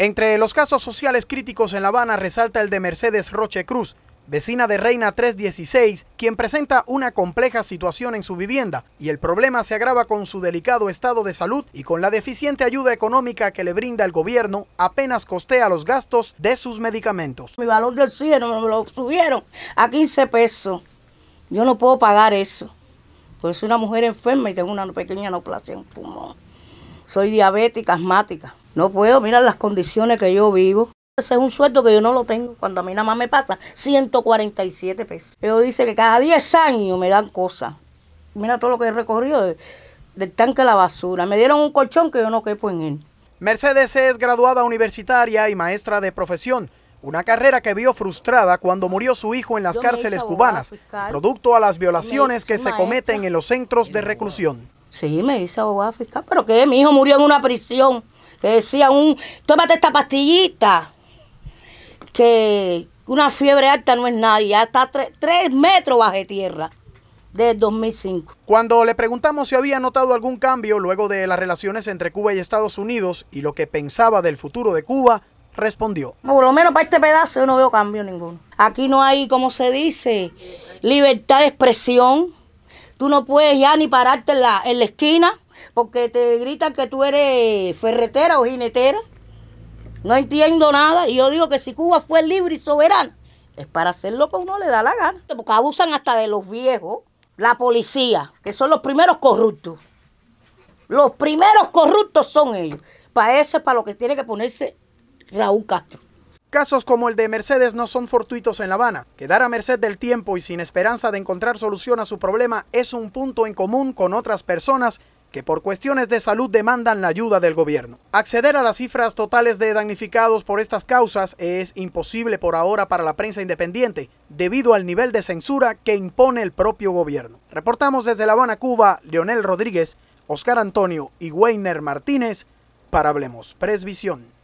Entre los casos sociales críticos en La Habana resalta el de Mercedes Roche Cruz, vecina de Reina 316, quien presenta una compleja situación en su vivienda y el problema se agrava con su delicado estado de salud y con la deficiente ayuda económica que le brinda el gobierno apenas costea los gastos de sus medicamentos. Mi valor del cielo me lo subieron a 15 pesos. Yo no puedo pagar eso. Pues soy una mujer enferma y tengo una pequeña neoplasia en pulmón. Soy diabética, asmática. No puedo, mira las condiciones que yo vivo. Ese es un sueldo que yo no lo tengo. Cuando a mí nada más me pasa 147 pesos. pero dice que cada 10 años me dan cosas. Mira todo lo que he recorrido de, del tanque a la basura. Me dieron un colchón que yo no quepo en él. Mercedes es graduada universitaria y maestra de profesión. Una carrera que vio frustrada cuando murió su hijo en las cárceles cubanas, producto a las violaciones que se cometen en los centros de reclusión. Sí, me hice abogada fiscal, pero que mi hijo murió en una prisión te decía un, tómate esta pastillita, que una fiebre alta no es nada, ya está tres, tres metros bajo tierra desde 2005. Cuando le preguntamos si había notado algún cambio luego de las relaciones entre Cuba y Estados Unidos y lo que pensaba del futuro de Cuba, respondió. Por lo menos para este pedazo yo no veo cambio ninguno. Aquí no hay, como se dice, libertad de expresión. Tú no puedes ya ni pararte la, en la esquina porque te gritan que tú eres ferretera o jinetera. No entiendo nada. Y yo digo que si Cuba fue libre y soberana, es para hacer lo que uno le da la gana. Porque abusan hasta de los viejos, la policía, que son los primeros corruptos. Los primeros corruptos son ellos. Para eso es para lo que tiene que ponerse Raúl Castro. Casos como el de Mercedes no son fortuitos en La Habana. Quedar a merced del tiempo y sin esperanza de encontrar solución a su problema es un punto en común con otras personas que por cuestiones de salud demandan la ayuda del gobierno. Acceder a las cifras totales de damnificados por estas causas es imposible por ahora para la prensa independiente, debido al nivel de censura que impone el propio gobierno. Reportamos desde La Habana, Cuba, Leonel Rodríguez, Oscar Antonio y Weiner Martínez para Hablemos Presvisión.